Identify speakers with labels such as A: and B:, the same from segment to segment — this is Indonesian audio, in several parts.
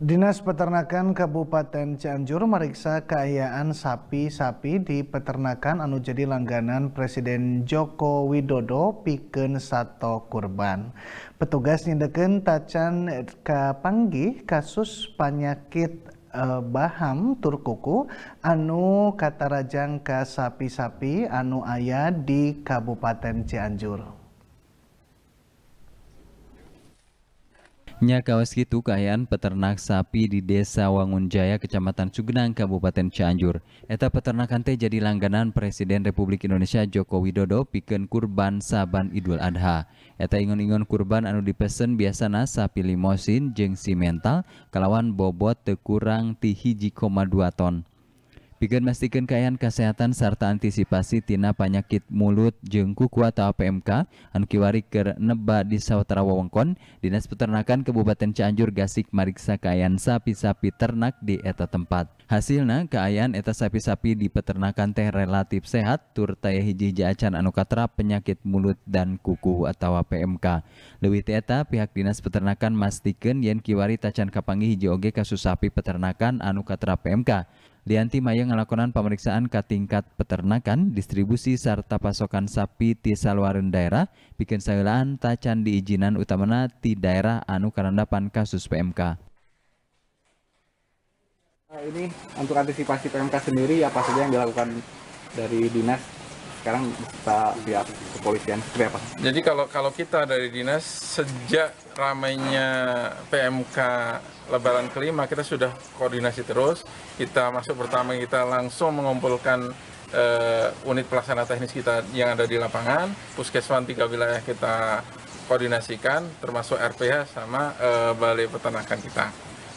A: Dinas Peternakan Kabupaten Cianjur meriksa keayaan sapi-sapi di peternakan anu jadi langganan Presiden Joko Widodo piken sato kurban. Petugas nyindeken tacan kapanggi kasus penyakit eh, baham turkuku anu kata rajang ke sapi-sapi anu ayah di Kabupaten Cianjur.
B: kawas gitu kayaan peternak sapi di desa Wangunjaya, kecamatan Sugenang, Kabupaten Cianjur. Eta peternakan teh jadi langganan Presiden Republik Indonesia Joko Widodo piken kurban Saban Idul Adha. Eta ingon-ingon kurban anu dipesen biasana sapi limosin jeng simental kalawan bobot tekurang ti 1,2 ton. Pikir mastikan kayaan kesehatan serta antisipasi tina penyakit mulut jengku kuat atau PMK Ankiwari kiwari ker neba di sawatara wewengkon Dinas Peternakan Kabupaten Cianjur gasik mariksa kayaan sapi-sapi ternak di eta tempat. Hasilnya keayaan eta sapi-sapi di peternakan teh relatif sehat tur taya hiji jajan anu katra penyakit mulut dan kuku atau PMK. lebih eta pihak Dinas Peternakan mastikan yen kiwari tacan kapangi hiji oge kasus sapi peternakan anu katra PMK. Lianti Maya melakukan pemeriksaan ke tingkat peternakan, distribusi serta pasokan sapi di saluaran daerah, bikin sayulaan tacan diizinan utamana di daerah anu karandapan kasus PMK.
A: ini untuk antisipasi PMK sendiri apa saja yang dilakukan dari dinas sekarang kita lihat kepolisian seperti apa?
C: Jadi kalau kalau kita dari dinas sejak ramainya PMK Lebaran kelima kita sudah koordinasi terus. Kita masuk pertama kita langsung mengumpulkan uh, unit pelaksana teknis kita yang ada di lapangan, puskesmas tiga wilayah kita koordinasikan, termasuk RPH sama uh, Balai Peternakan kita.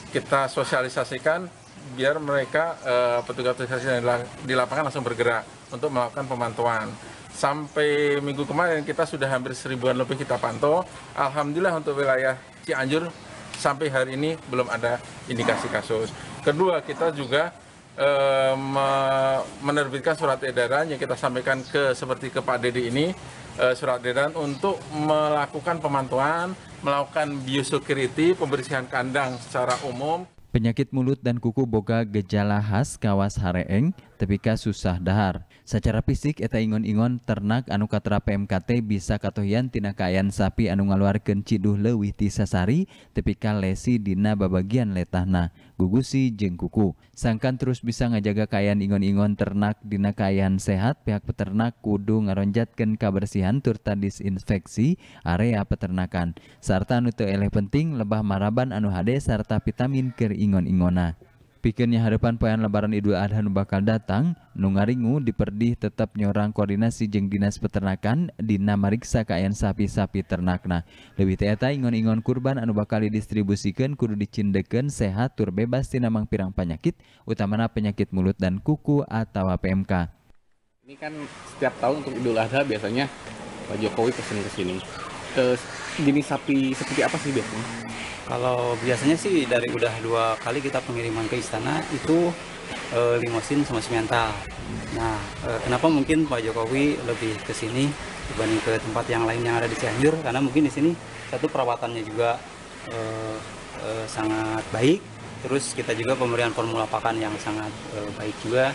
C: Kita sosialisasikan biar mereka uh, petugas petugas yang di lapangan langsung bergerak untuk melakukan pemantauan. Sampai minggu kemarin kita sudah hampir seribuan lebih kita pantau. Alhamdulillah untuk wilayah Cianjur sampai hari ini belum ada indikasi kasus. Kedua kita juga um, menerbitkan surat edaran yang kita sampaikan ke seperti ke Pak Dedi ini uh, surat edaran untuk melakukan pemantauan, melakukan biosecurity, pembersihan kandang secara umum.
B: Penyakit mulut dan kuku boga gejala khas kawas hareeng tepika susah dahar. Secara fisik eta ingon-ingon ternak anu katra PMKT bisa katohian tina kaayaan sapi anu ngaluarkeun ciduh leuwih ti sasari tepika lesi dina babagian letahna gugusi jeng kuku. Sangkan terus bisa ngajaga kayaan ingon-ingon ternak dina kayaan sehat, pihak peternak kudu ngaronjatkan kabersihan turta disinfeksi area peternakan. Serta nutu eleh penting lebah maraban anu hade vitamin ker ingon-ingona. Pikirnya harapan poean lebaran Idul Adha nu bakal datang, Nungaringu ngaringu diperdih tetap nyorang koordinasi jeng Dinas Peternakan dina mariksa kain sapi-sapi ternakna. Lebih teh eta ingon-ingon kurban anu bakal didistribusikan kudu dicindekeun sehat tur bebas tina pirang penyakit, utamana penyakit mulut dan kuku atau PMK.
A: Ini kan
C: setiap tahun untuk Idul Adha biasanya Pak Jokowi pesen ke sini. Ke jenis sapi seperti apa sih biasanya? Kalau biasanya sih dari udah
B: dua kali kita pengiriman ke istana itu e, limosin sama simental. Nah, e, kenapa mungkin Pak Jokowi lebih ke sini dibanding ke tempat yang lain yang ada di Cianjur? Karena mungkin di sini satu perawatannya juga e, e, sangat baik. Terus kita juga pemberian formula pakan yang sangat e, baik juga.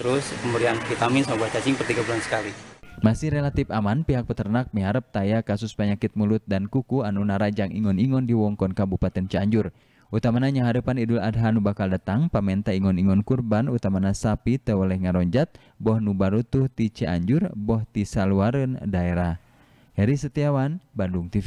B: Terus pemberian vitamin sama cacing per tiga bulan sekali. Masih relatif aman, pihak peternak miharap taya kasus penyakit mulut dan kuku anu narajang ingon-ingon di Wongkon Kabupaten Cianjur. Utamanya harapan Idul Adha nu bakal datang, pamenta ingon-ingon kurban utamanya sapi teu ngaronjat, boh nu barutuh ti Cianjur, boh ti saluareun daerah. Heri Setiawan, Bandung TV.